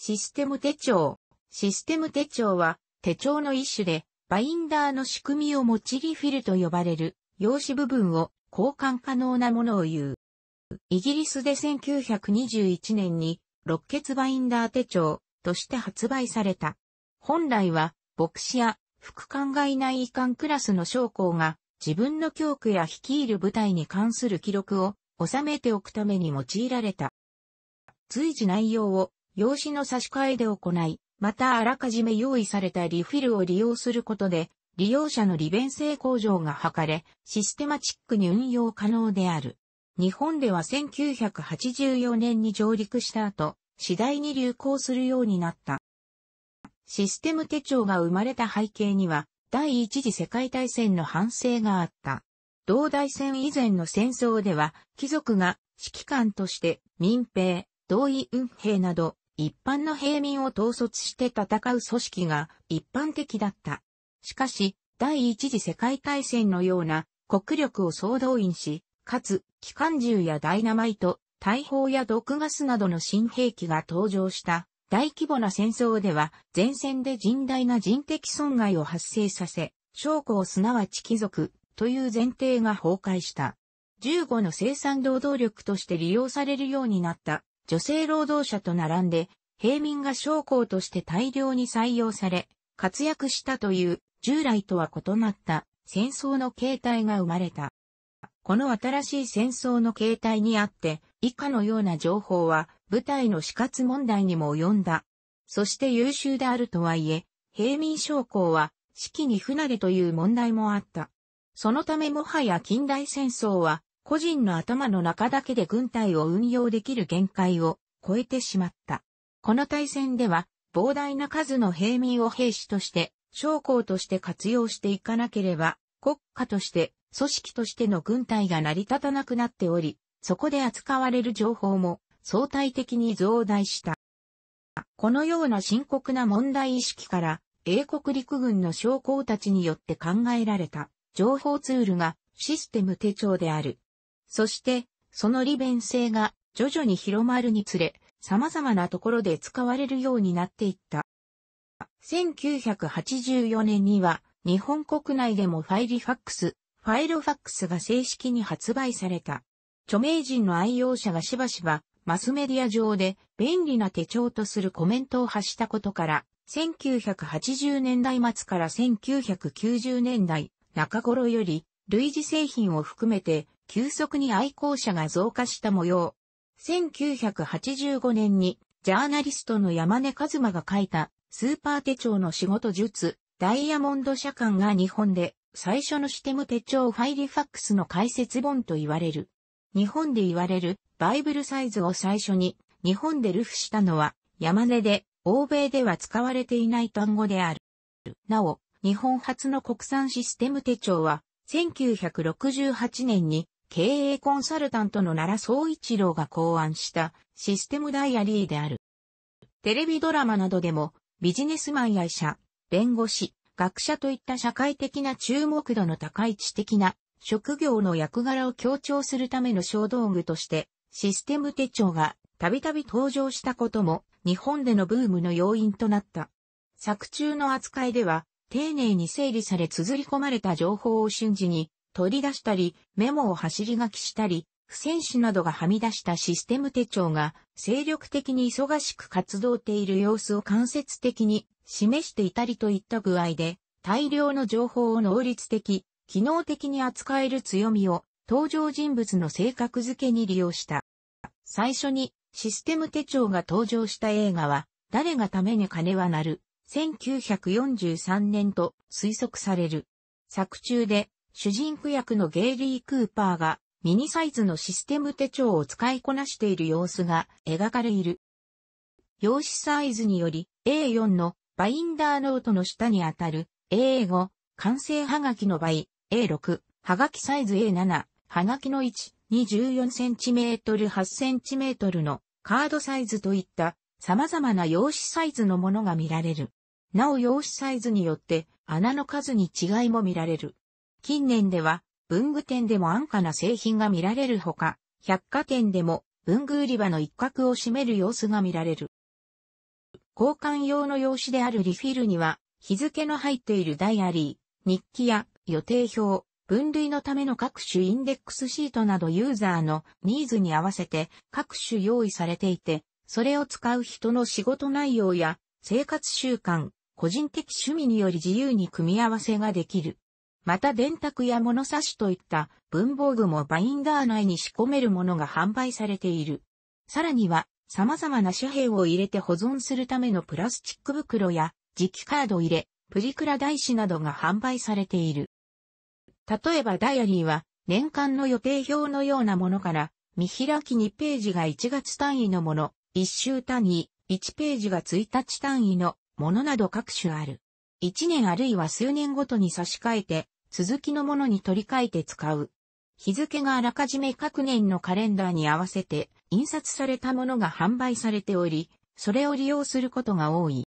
システム手帳。システム手帳は手帳の一種で、バインダーの仕組みを用いフィルと呼ばれる用紙部分を交換可能なものを言う。イギリスで1921年に、六血バインダー手帳として発売された。本来は、牧師や副官外内遺憾クラスの将校が自分の教区や率いる部隊に関する記録を収めておくために用いられた。随時内容を用紙の差し替えで行い、またあらかじめ用意されたリフィルを利用することで、利用者の利便性向上が図れ、システマチックに運用可能である。日本では1984年に上陸した後、次第に流行するようになった。システム手帳が生まれた背景には、第一次世界大戦の反省があった。同大戦以前の戦争では、貴族が指揮官として民兵、同意運兵など一般の平民を統率して戦う組織が一般的だった。しかし、第一次世界大戦のような国力を総動員し、かつ、機関銃やダイナマイト、大砲や毒ガスなどの新兵器が登場した大規模な戦争では前線で甚大な人的損害を発生させ、将校すなわち貴族という前提が崩壊した。15の生産労働力として利用されるようになった女性労働者と並んで、平民が将校として大量に採用され、活躍したという、従来とは異なった戦争の形態が生まれた。この新しい戦争の形態にあって、以下のような情報は、部隊の死活問題にも及んだ。そして優秀であるとはいえ、平民将校は、士気に不慣れという問題もあった。そのためもはや近代戦争は、個人の頭の中だけで軍隊を運用できる限界を超えてしまった。この対戦では、膨大な数の平民を兵士として、将校として活用していかなければ、国家として、組織としての軍隊が成り立たなくなっており、そこで扱われる情報も相対的に増大した。このような深刻な問題意識から、英国陸軍の将校たちによって考えられた情報ツールがシステム手帳である。そして、その利便性が徐々に広まるにつれ、様々なところで使われるようになっていった。1984年には、日本国内でもファイリファックス、ファイロファックスが正式に発売された。著名人の愛用者がしばしば、マスメディア上で便利な手帳とするコメントを発したことから、1980年代末から1990年代中頃より、類似製品を含めて急速に愛好者が増加した模様。1985年にジャーナリストの山根和馬が書いたスーパー手帳の仕事術、ダイヤモンド社官が日本で最初のシテム手帳ファイリファックスの解説本と言われる。日本で言われるバイブルサイズを最初に日本でルフしたのは山根で欧米では使われていない単語である。なお、日本初の国産システム手帳は1968年に経営コンサルタントの奈良総一郎が考案したシステムダイアリーである。テレビドラマなどでもビジネスマンや医者、弁護士、学者といった社会的な注目度の高い知的な職業の役柄を強調するための小道具としてシステム手帳がたびたび登場したことも日本でのブームの要因となった。作中の扱いでは丁寧に整理され綴り込まれた情報を瞬時に取り出したり、メモを走り書きしたり、不戦士などがはみ出したシステム手帳が精力的に忙しく活動している様子を間接的に示していたりといった具合で、大量の情報を能率的、機能的に扱える強みを登場人物の性格づけに利用した。最初にシステム手帳が登場した映画は、誰がために金はなる、1943年と推測される。作中で主人公役のゲイリー・クーパーがミニサイズのシステム手帳を使いこなしている様子が描かれいる。用紙サイズにより A4 のバインダーノートの下にあたる A5 完成はがきの場合 A6 はがきサイズ A7 はがきの位置 24cm、8cm のカードサイズといった様々な用紙サイズのものが見られる。なお用紙サイズによって穴の数に違いも見られる。近年では文具店でも安価な製品が見られるほか、百貨店でも文具売り場の一角を占める様子が見られる。交換用の用紙であるリフィルには、日付の入っているダイアリー、日記や予定表、分類のための各種インデックスシートなどユーザーのニーズに合わせて各種用意されていて、それを使う人の仕事内容や生活習慣、個人的趣味により自由に組み合わせができる。また電卓や物差しといった文房具もバインダー内に仕込めるものが販売されている。さらには、様々な紙幣を入れて保存するためのプラスチック袋や、磁気カード入れ、プリクラ台紙などが販売されている。例えばダイアリーは、年間の予定表のようなものから、見開き2ページが1月単位のもの、1週単位、1ページが1日単位のものなど各種ある。1年あるいは数年ごとに差し替えて、続きのものに取り替えて使う。日付があらかじめ各年のカレンダーに合わせて印刷されたものが販売されており、それを利用することが多い。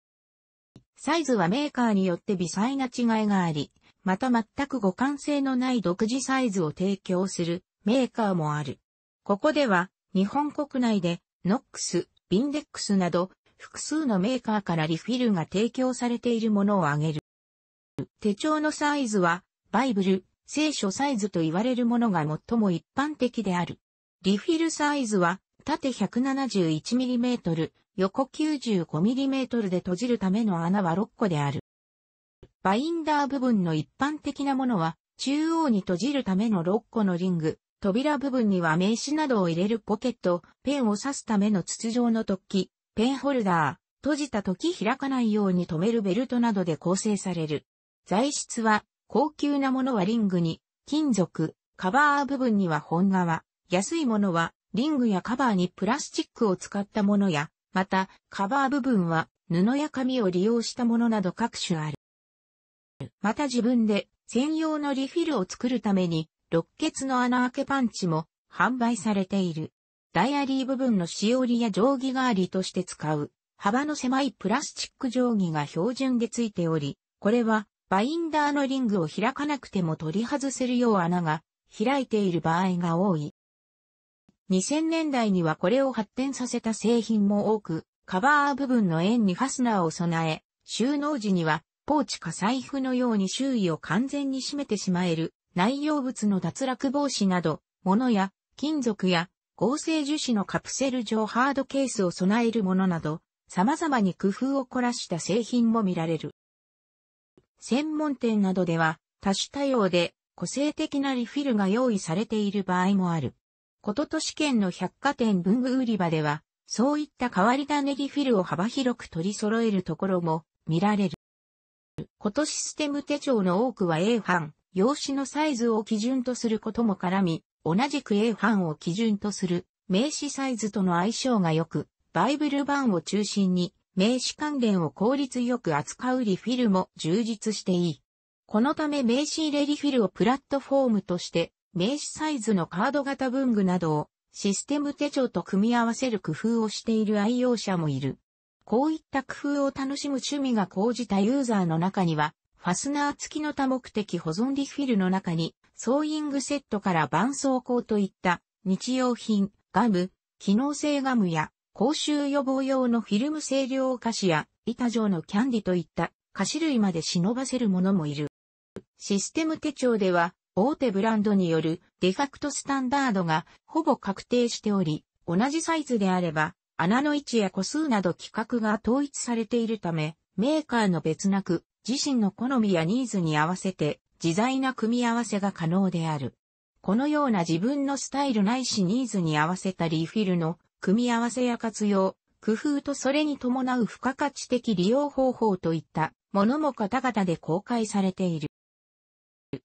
サイズはメーカーによって微細な違いがあり、また全く互換性のない独自サイズを提供するメーカーもある。ここでは日本国内でノックス、ビンデックスなど複数のメーカーからリフィルが提供されているものを挙げる。手帳のサイズは、バイブル、聖書サイズと言われるものが最も一般的である。リフィルサイズは、縦 171mm、横 95mm で閉じるための穴は6個である。バインダー部分の一般的なものは、中央に閉じるための6個のリング、扉部分には名刺などを入れるポケット、ペンを刺すための筒状の突起、ペンホルダー、閉じた時開かないように止めるベルトなどで構成される。材質は、高級なものはリングに、金属、カバー部分には本革、安いものは、リングやカバーにプラスチックを使ったものや、また、カバー部分は、布や紙を利用したものなど各種ある。また自分で専用のリフィルを作るために、六穴の穴開けパンチも販売されている。ダイアリー部分のしおりや定規代わりとして使う、幅の狭いプラスチック定規が標準でついており、これはバインダーのリングを開かなくても取り外せるよう穴が開いている場合が多い。2000年代にはこれを発展させた製品も多く、カバー部分の円にファスナーを備え、収納時にはポーチか財布のように周囲を完全に閉めてしまえる内容物の脱落防止など、物や金属や合成樹脂のカプセル状ハードケースを備えるものなど、様々に工夫を凝らした製品も見られる。専門店などでは、多種多様で個性的なリフィルが用意されている場合もある。こと都市圏の百貨店文具売り場では、そういった変わり種リフィルを幅広く取り揃えるところも見られる。ことシステム手帳の多くは A 版、用紙のサイズを基準とすることも絡み、同じく A 版を基準とする名詞サイズとの相性が良く、バイブル版を中心に名詞関連を効率よく扱うリフィルも充実していい。このため名詞入れリフィルをプラットフォームとして名詞サイズのカード型文具などをシステム手帳と組み合わせる工夫をしている愛用者もいる。こういった工夫を楽しむ趣味が高じたユーザーの中には、ファスナー付きの多目的保存リフィルの中に、ソーイングセットから絆創膏といった日用品、ガム、機能性ガムや口臭予防用のフィルム清涼菓子や板状のキャンディといった菓子類まで忍ばせるものもいる。システム手帳では大手ブランドによるデファクトスタンダードがほぼ確定しており、同じサイズであれば穴の位置や個数など規格が統一されているため、メーカーの別なく自身の好みやニーズに合わせて自在な組み合わせが可能である。このような自分のスタイルないしニーズに合わせたリフィルの組み合わせや活用、工夫とそれに伴う付加価値的利用方法といったものも方々で公開されている。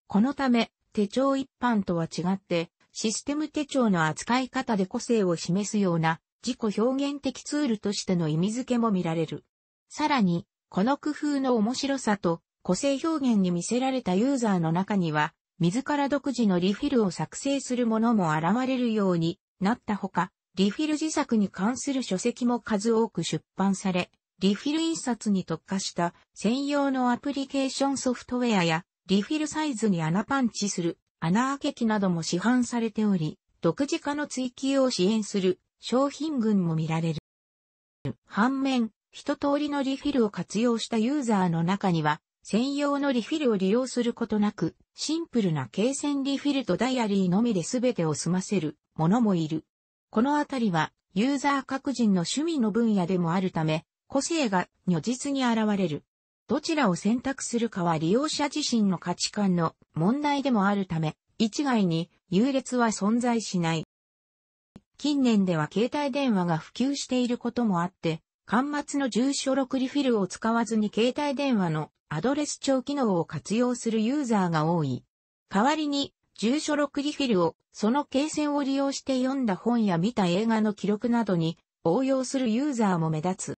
このため手帳一般とは違ってシステム手帳の扱い方で個性を示すような自己表現的ツールとしての意味付けも見られる。さらに、この工夫の面白さと個性表現に見せられたユーザーの中には、自ら独自のリフィルを作成するものも現れるようになったほか、リフィル自作に関する書籍も数多く出版され、リフィル印刷に特化した専用のアプリケーションソフトウェアや、リフィルサイズに穴パンチする穴開け機なども市販されており、独自化の追求を支援する商品群も見られる。反面、一通りのリフィルを活用したユーザーの中には、専用のリフィルを利用することなく、シンプルな経線リフィルとダイアリーのみで全てを済ませるものもいる。このあたりは、ユーザー各人の趣味の分野でもあるため、個性が如実に現れる。どちらを選択するかは利用者自身の価値観の問題でもあるため、一概に優劣は存在しない。近年では携帯電話が普及していることもあって、端末の住所録リフィルを使わずに携帯電話のアドレス帳機能を活用するユーザーが多い。代わりに、住所録リフィルをその経線を利用して読んだ本や見た映画の記録などに応用するユーザーも目立つ。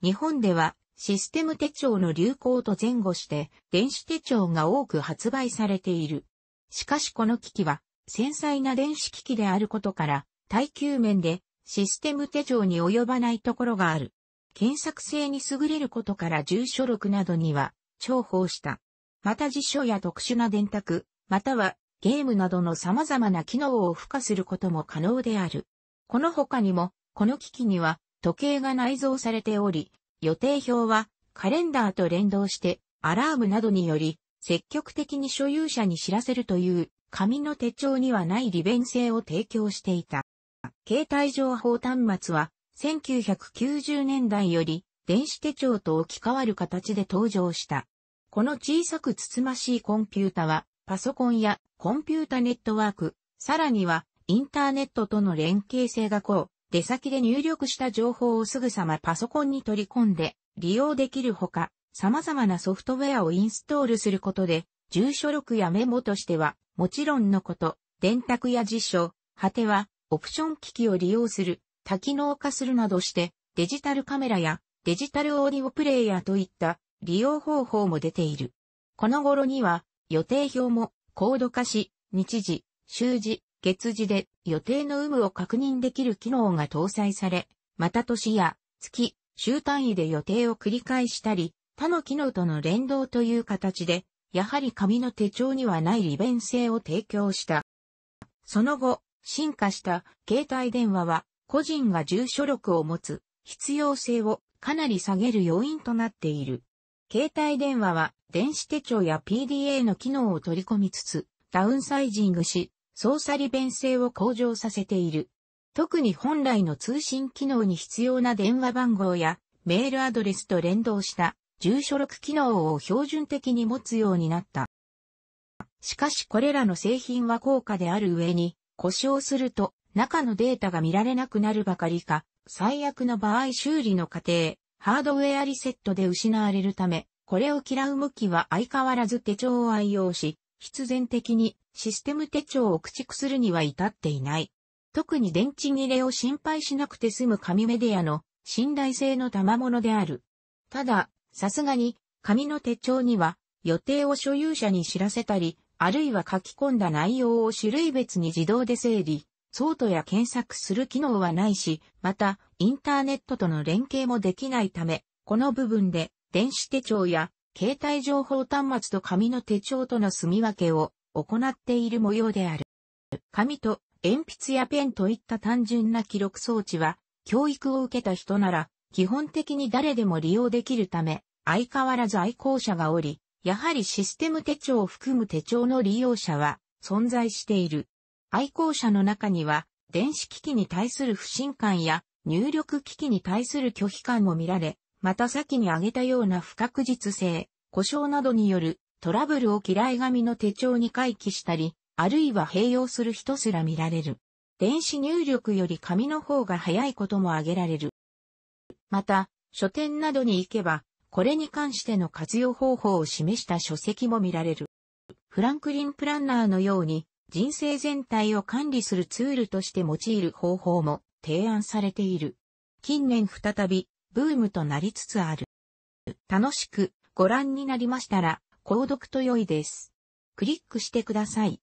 日本ではシステム手帳の流行と前後して電子手帳が多く発売されている。しかしこの機器は繊細な電子機器であることから耐久面でシステム手帳に及ばないところがある。検索性に優れることから住所録などには重宝した。また辞書や特殊な電卓、またはゲームなどの様々な機能を付加することも可能である。この他にも、この機器には時計が内蔵されており、予定表はカレンダーと連動してアラームなどにより積極的に所有者に知らせるという紙の手帳にはない利便性を提供していた。携帯情報端末は、1990年代より電子手帳と置き換わる形で登場した。この小さくつつましいコンピュータは、パソコンやコンピュータネットワーク、さらにはインターネットとの連携性がこう、出先で入力した情報をすぐさまパソコンに取り込んで利用できるほか、様々なソフトウェアをインストールすることで、住所録やメモとしては、もちろんのこと、電卓や辞書、果てはオプション機器を利用する、多機能化するなどして、デジタルカメラやデジタルオーディオプレイヤーといった利用方法も出ている。この頃には予定表も高度化し、日時、終時、月時で予定の有無を確認できる機能が搭載され、また年や月、週単位で予定を繰り返したり、他の機能との連動という形で、やはり紙の手帳にはない利便性を提供した。その後、進化した携帯電話は個人が住所録を持つ必要性をかなり下げる要因となっている。携帯電話は電子手帳や PDA の機能を取り込みつつダウンサイジングし操作利便性を向上させている。特に本来の通信機能に必要な電話番号やメールアドレスと連動した住所録機能を標準的に持つようになった。しかしこれらの製品は高価である上に故障すると中のデータが見られなくなるばかりか、最悪の場合修理の過程、ハードウェアリセットで失われるため、これを嫌う向きは相変わらず手帳を愛用し、必然的にシステム手帳を駆逐するには至っていない。特に電池切れを心配しなくて済む紙メディアの信頼性の賜物である。ただ、さすがに紙の手帳には予定を所有者に知らせたり、あるいは書き込んだ内容を種類別に自動で整理、ソートや検索する機能はないし、また、インターネットとの連携もできないため、この部分で、電子手帳や、携帯情報端末と紙の手帳との住み分けを行っている模様である。紙と鉛筆やペンといった単純な記録装置は、教育を受けた人なら、基本的に誰でも利用できるため、相変わらず愛好者がおり、やはりシステム手帳を含む手帳の利用者は存在している。愛好者の中には、電子機器に対する不信感や入力機器に対する拒否感も見られ、また先に挙げたような不確実性、故障などによるトラブルを嫌い紙の手帳に回帰したり、あるいは併用する人すら見られる。電子入力より紙の方が早いことも挙げられる。また、書店などに行けば、これに関しての活用方法を示した書籍も見られる。フランクリン・プランナーのように人生全体を管理するツールとして用いる方法も提案されている。近年再びブームとなりつつある。楽しくご覧になりましたら、購読と良いです。クリックしてください。